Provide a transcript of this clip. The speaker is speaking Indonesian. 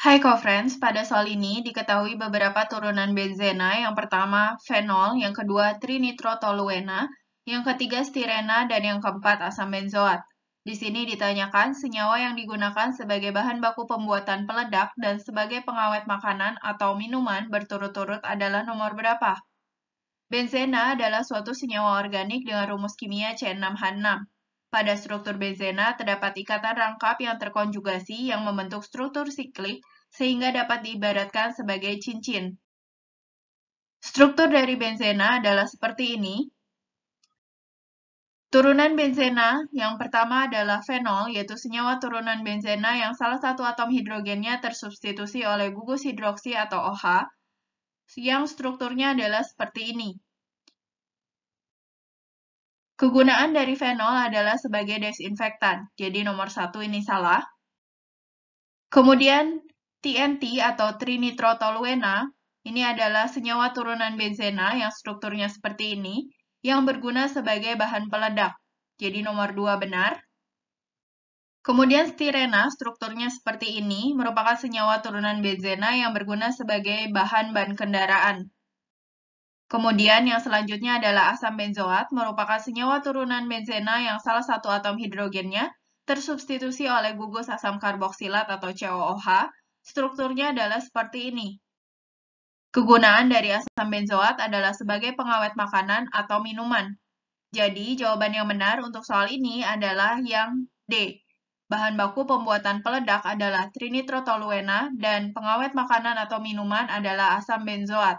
Hai co-friends, pada soal ini diketahui beberapa turunan benzena, yang pertama fenol, yang kedua trinitrotoluena, yang ketiga stirena, dan yang keempat asam benzoat. Di sini ditanyakan senyawa yang digunakan sebagai bahan baku pembuatan peledak dan sebagai pengawet makanan atau minuman berturut-turut adalah nomor berapa? Benzena adalah suatu senyawa organik dengan rumus kimia C6H6. Pada struktur benzena terdapat ikatan rangkap yang terkonjugasi yang membentuk struktur siklik sehingga dapat diibaratkan sebagai cincin. Struktur dari benzena adalah seperti ini. Turunan benzena yang pertama adalah fenol, yaitu senyawa turunan benzena yang salah satu atom hidrogennya tersubstitusi oleh gugus hidroksi atau OH, yang strukturnya adalah seperti ini. Kegunaan dari fenol adalah sebagai desinfektan, jadi nomor satu ini salah. Kemudian TNT atau trinitrotoluena ini adalah senyawa turunan benzena yang strukturnya seperti ini, yang berguna sebagai bahan peledak, jadi nomor dua benar. Kemudian styrena strukturnya seperti ini, merupakan senyawa turunan benzena yang berguna sebagai bahan ban kendaraan, Kemudian yang selanjutnya adalah asam benzoat merupakan senyawa turunan benzena yang salah satu atom hidrogennya tersubstitusi oleh gugus asam karboksilat atau COOH. Strukturnya adalah seperti ini. Kegunaan dari asam benzoat adalah sebagai pengawet makanan atau minuman. Jadi, jawaban yang benar untuk soal ini adalah yang D. Bahan baku pembuatan peledak adalah trinitrotoluena dan pengawet makanan atau minuman adalah asam benzoat.